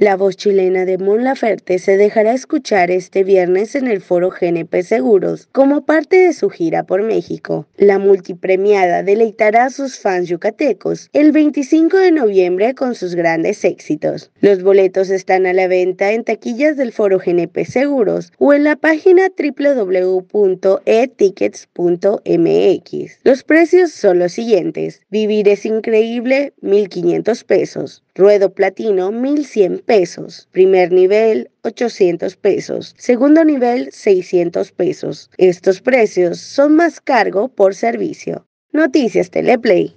La voz chilena de Mon Laferte se dejará escuchar este viernes en el foro GNP Seguros como parte de su gira por México. La multipremiada deleitará a sus fans yucatecos el 25 de noviembre con sus grandes éxitos. Los boletos están a la venta en taquillas del foro GNP Seguros o en la página www.etickets.mx. Los precios son los siguientes. Vivir es increíble, 1.500 pesos. Ruedo platino, 1100 pesos. Primer nivel, 800 pesos. Segundo nivel, 600 pesos. Estos precios son más cargo por servicio. Noticias Teleplay.